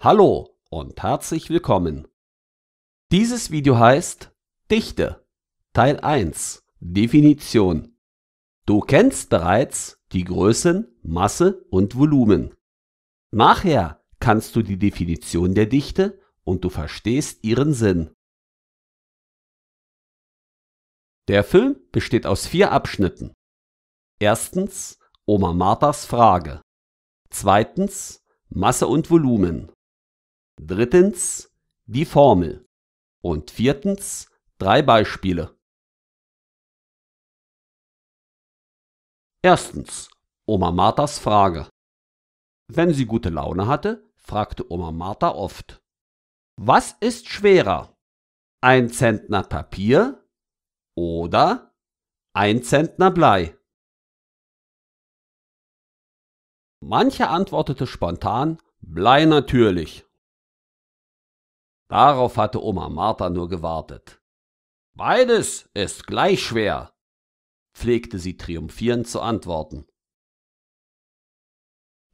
Hallo und herzlich willkommen. Dieses Video heißt Dichte Teil 1 Definition. Du kennst bereits die Größen, Masse und Volumen. Nachher kannst du die Definition der Dichte und du verstehst ihren Sinn. Der Film besteht aus vier Abschnitten. Erstens Oma Marthas Frage. Zweitens Masse und Volumen drittens die Formel und viertens drei Beispiele. Erstens Oma Marthas Frage. Wenn sie gute Laune hatte, fragte Oma Martha oft, was ist schwerer? Ein Zentner Papier oder ein Zentner Blei? Manche antwortete spontan Blei natürlich. Darauf hatte Oma Martha nur gewartet. Beides ist gleich schwer, pflegte sie triumphierend zu antworten.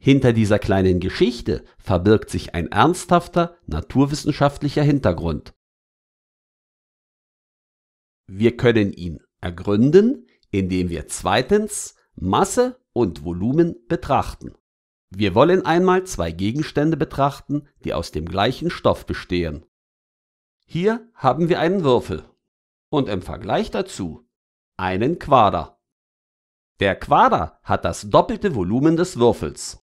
Hinter dieser kleinen Geschichte verbirgt sich ein ernsthafter naturwissenschaftlicher Hintergrund. Wir können ihn ergründen, indem wir zweitens Masse und Volumen betrachten. Wir wollen einmal zwei Gegenstände betrachten, die aus dem gleichen Stoff bestehen. Hier haben wir einen Würfel und im Vergleich dazu einen Quader. Der Quader hat das doppelte Volumen des Würfels.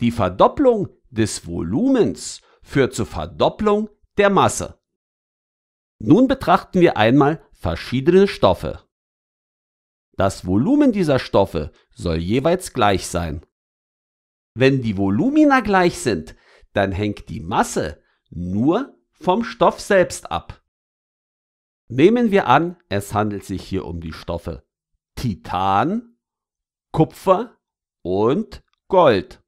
Die Verdopplung des Volumens führt zur Verdopplung der Masse. Nun betrachten wir einmal verschiedene Stoffe. Das Volumen dieser Stoffe soll jeweils gleich sein. Wenn die Volumina gleich sind, dann hängt die Masse nur vom Stoff selbst ab. Nehmen wir an, es handelt sich hier um die Stoffe Titan, Kupfer und Gold.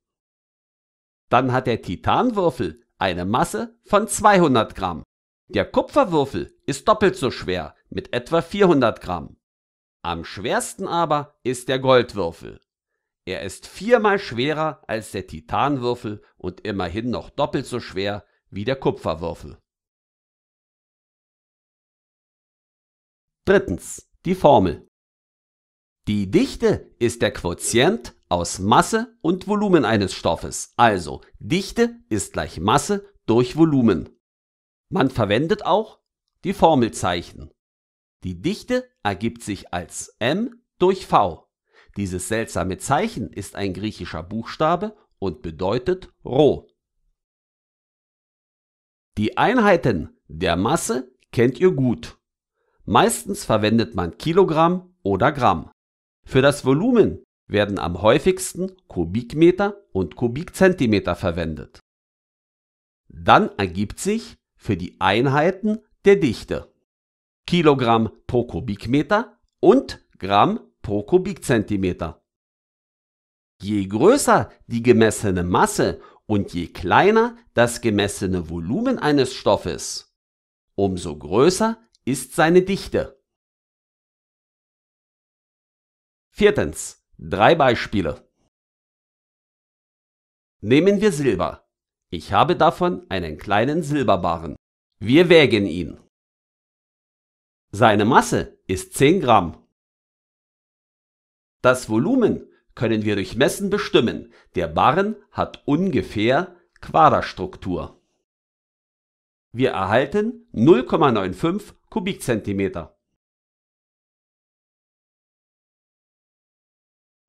Dann hat der Titanwürfel eine Masse von 200 Gramm. Der Kupferwürfel ist doppelt so schwer mit etwa 400 Gramm. Am schwersten aber ist der Goldwürfel. Er ist viermal schwerer als der Titanwürfel und immerhin noch doppelt so schwer wie der Kupferwürfel. Drittens. Die Formel. Die Dichte ist der Quotient aus Masse und Volumen eines Stoffes, also Dichte ist gleich Masse durch Volumen. Man verwendet auch die Formelzeichen. Die Dichte ergibt sich als m durch v. Dieses seltsame Zeichen ist ein griechischer Buchstabe und bedeutet roh. Die Einheiten der Masse kennt ihr gut. Meistens verwendet man Kilogramm oder Gramm. Für das Volumen werden am häufigsten Kubikmeter und Kubikzentimeter verwendet. Dann ergibt sich für die Einheiten der Dichte Kilogramm pro Kubikmeter und Gramm pro Kubikzentimeter. Je größer die gemessene Masse und je kleiner das gemessene Volumen eines Stoffes, umso größer ist seine Dichte. Viertens. Drei Beispiele. Nehmen wir Silber. Ich habe davon einen kleinen Silberbarren. Wir wägen ihn. Seine Masse ist 10 Gramm. Das Volumen können wir durch Messen bestimmen. Der Barren hat ungefähr Quaderstruktur. Wir erhalten 0,95 Kubikzentimeter.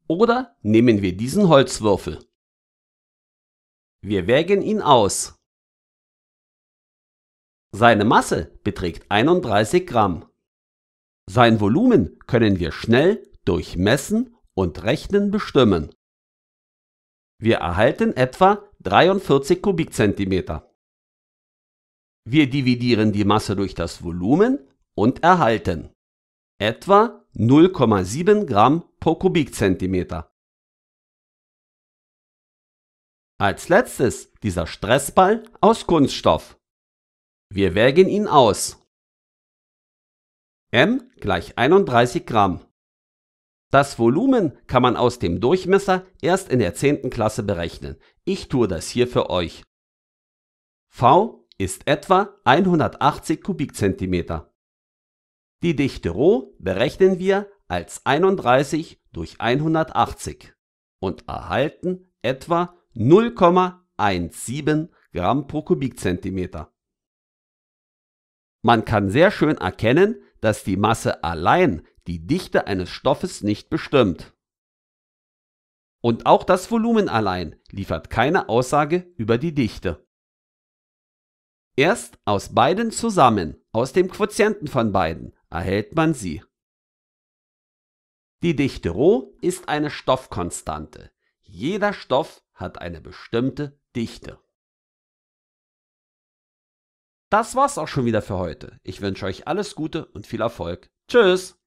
Oder nehmen wir diesen Holzwürfel. Wir wägen ihn aus. Seine Masse beträgt 31 Gramm. Sein Volumen können wir schnell durch Messen und Rechnen bestimmen. Wir erhalten etwa 43 Kubikzentimeter. Wir dividieren die Masse durch das Volumen und erhalten etwa 0,7 Gramm pro Kubikzentimeter. Als letztes dieser Stressball aus Kunststoff. Wir wägen ihn aus. M gleich 31 Gramm. Das Volumen kann man aus dem Durchmesser erst in der 10. Klasse berechnen. Ich tue das hier für euch. V ist etwa 180 Kubikzentimeter. Die Dichte ρ berechnen wir als 31 durch 180 und erhalten etwa 0,17 Gramm pro Kubikzentimeter. Man kann sehr schön erkennen, dass die Masse allein die Dichte eines Stoffes nicht bestimmt. Und auch das Volumen allein liefert keine Aussage über die Dichte. Erst aus beiden zusammen, aus dem Quotienten von beiden, erhält man sie. Die Dichte ρ ist eine Stoffkonstante. Jeder Stoff hat eine bestimmte Dichte. Das war's auch schon wieder für heute. Ich wünsche euch alles Gute und viel Erfolg. Tschüss!